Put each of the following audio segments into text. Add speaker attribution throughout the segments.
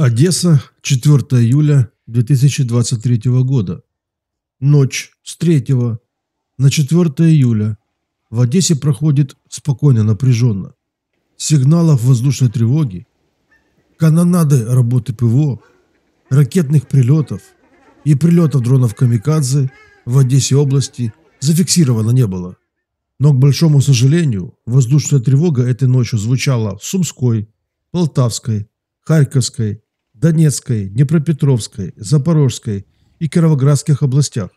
Speaker 1: Одесса, 4 июля 2023 года. Ночь с 3 на 4 июля в Одессе проходит спокойно напряженно. Сигналов воздушной тревоги, канонады работы ПВО, ракетных прилетов и прилетов дронов «Камикадзе» в Одессе области зафиксировано не было. Но, к большому сожалению, воздушная тревога этой ночью звучала в Сумской, Полтавской, Харьковской, Донецкой, Днепропетровской, Запорожской и Кировоградских областях.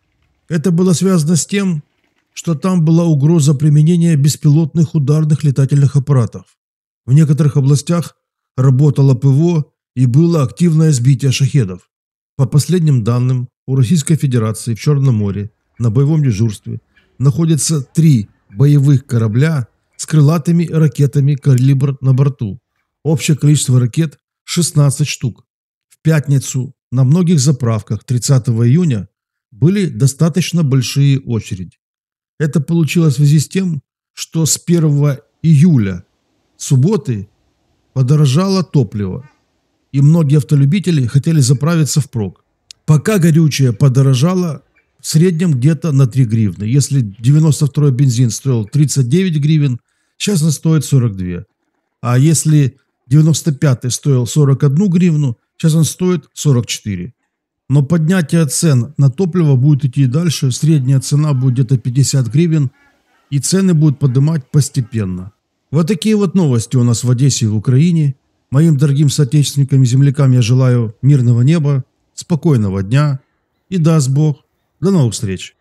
Speaker 1: Это было связано с тем, что там была угроза применения беспилотных ударных летательных аппаратов. В некоторых областях работало ПВО и было активное сбитие шахедов. По последним данным, у Российской Федерации в Черном море на боевом дежурстве находятся три боевых корабля с крылатыми ракетами «Калибр» на борту. Общее количество ракет – 16 штук пятницу на многих заправках 30 июня были достаточно большие очереди. Это получилось в связи с тем, что с 1 июля, субботы, подорожало топливо, и многие автолюбители хотели заправиться впрок. Пока горючее подорожало в среднем где-то на 3 гривны. Если 92 бензин стоил 39 гривен, сейчас он стоит 42. А если 95 стоил 41 гривну, Сейчас он стоит 44. Но поднятие цен на топливо будет идти дальше. Средняя цена будет где-то 50 гривен. И цены будут поднимать постепенно. Вот такие вот новости у нас в Одессе и в Украине. Моим дорогим соотечественникам и землякам я желаю мирного неба, спокойного дня и даст Бог. До новых встреч!